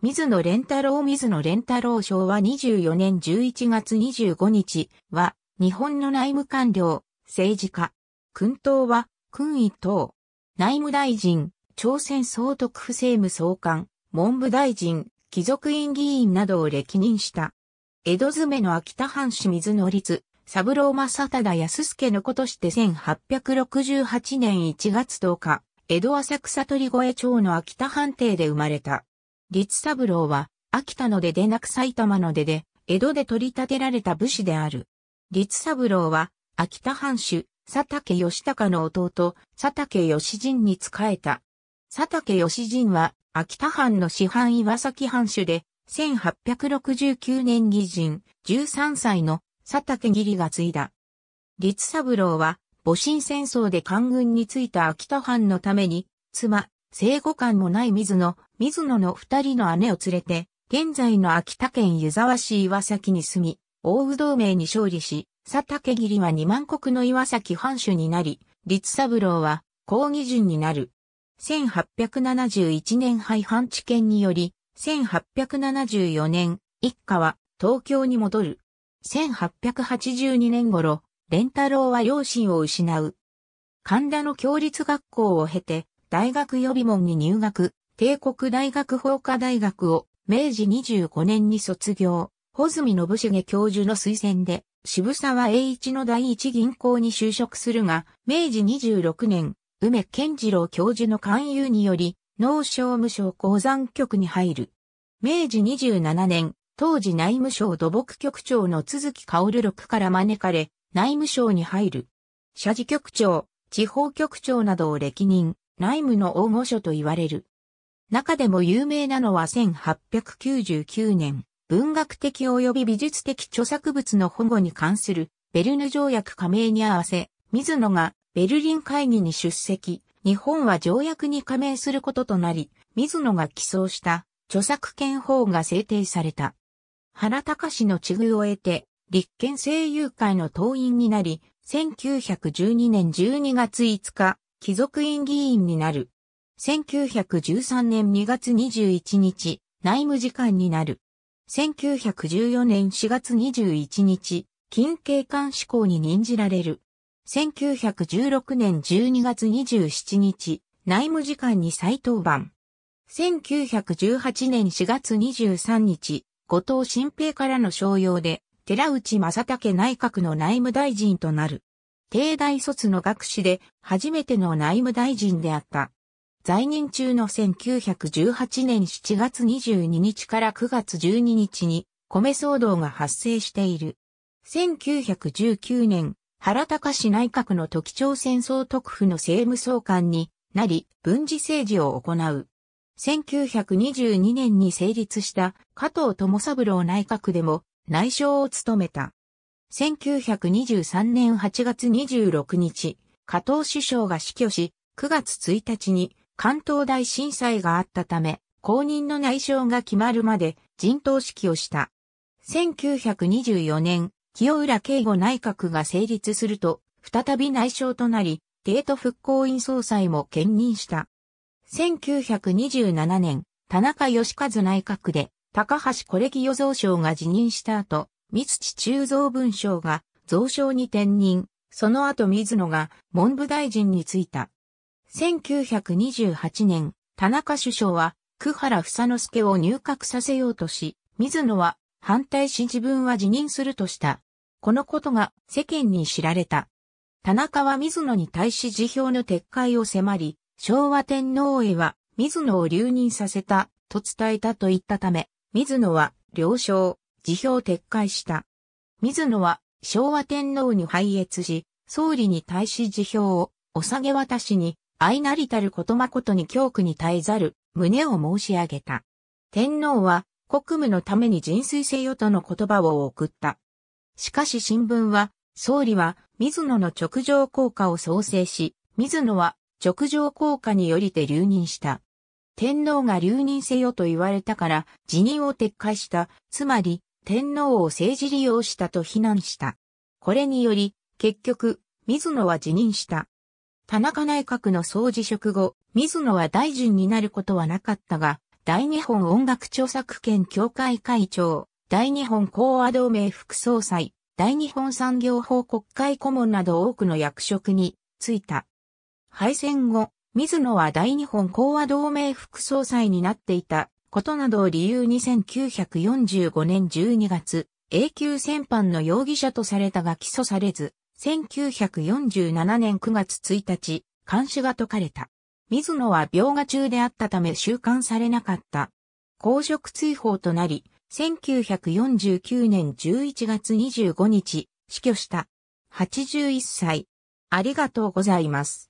水野連太郎水野連太郎賞は24年11月25日は、日本の内務官僚、政治家。君党は、君一党。内務大臣、朝鮮総督府政務総監、文部大臣、貴族院議員などを歴任した。江戸詰めの秋田藩市水野立、三郎正忠康介の子として1868年1月10日、江戸浅草鳥越町の秋田藩邸で生まれた。立三郎は、秋田の出でなく埼玉の出で、江戸で取り立てられた武士である。立三郎は、秋田藩主、佐竹義隆の弟、佐竹義人に仕えた。佐竹義人は、秋田藩の師範岩崎藩主で、1869年義人、13歳の佐竹義理が継いだ。立三郎は、戊辰戦争で官軍についた秋田藩のために、妻、生後感もない水野、水野の二人の姉を連れて、現在の秋田県湯沢市岩崎に住み、大宇同盟に勝利し、佐竹義は二万国の岩崎藩主になり、立三郎は、抗議順になる。1871年廃藩置県により、1874年、一家は東京に戻る。1882年頃、連太郎は両親を失う。神田の共立学校を経て、大学予備門に入学、帝国大学法科大学を明治25年に卒業、穂積信繁教授の推薦で、渋沢栄一の第一銀行に就職するが、明治26年、梅健次郎教授の勧誘により、農商務省鉱山局に入る。明治27年、当時内務省土木局長の鈴木薫六から招かれ、内務省に入る。社事局長、地方局長などを歴任、ライムの大御所と言われる。中でも有名なのは1899年、文学的及び美術的著作物の保護に関するベルヌ条約加盟に合わせ、水野がベルリン会議に出席、日本は条約に加盟することとなり、水野が起草した著作権法が制定された。原隆の地遇を得て、立憲声優会の党員になり、1912年12月5日、貴族院議員になる。1913年2月21日、内務次官になる。1914年4月21日、近景官志向に任じられる。1916年12月27日、内務次官に再登板。1918年4月23日、後藤新平からの商用で、寺内正武内閣の内務大臣となる。帝大卒の学士で初めての内務大臣であった。在任中の1918年7月22日から9月12日に米騒動が発生している。1919年、原高市内閣の時朝戦争特府の政務総監になり、軍事政治を行う。1922年に成立した加藤智三郎内閣でも内相を務めた。1923年8月26日、加藤首相が死去し、9月1日に関東大震災があったため、公認の内相が決まるまで陣頭指揮をした。1924年、清浦慶吾内閣が成立すると、再び内相となり、帝都復興院総裁も兼任した。1927年、田中義和内閣で、高橋是木予蔵省が辞任した後、三土中蔵文章が蔵章に転任、その後水野が文部大臣に就いた。1928年、田中首相は、久原房之助を入閣させようとし、水野は反対し自分は辞任するとした。このことが世間に知られた。田中は水野に対し辞表の撤回を迫り、昭和天皇へは水野を留任させたと伝えたと言ったため、水野は了承、辞表撤回した。水野は昭和天皇に拝謁し、総理に対し辞表をお下げ渡しに、相なりたることとに教区に耐えざる、旨を申し上げた。天皇は国務のために人水せよとの言葉を送った。しかし新聞は、総理は水野の直上効果を創生し、水野は直上効果によりて留任した。天皇が留任せよと言われたから辞任を撤回した。つまり、天皇を政治利用したと非難した。これにより、結局、水野は辞任した。田中内閣の総辞職後、水野は大臣になることはなかったが、大日本音楽著作権協会会長、大日本講和同盟副総裁、大日本産業法国会顧問など多くの役職に就いた。敗戦後、水野は大日本講和同盟副総裁になっていたことなどを理由に1945年12月、永久戦犯の容疑者とされたが起訴されず、1947年9月1日、監視が解かれた。水野は病画中であったため収監されなかった。公職追放となり、1949年11月25日、死去した。81歳。ありがとうございます。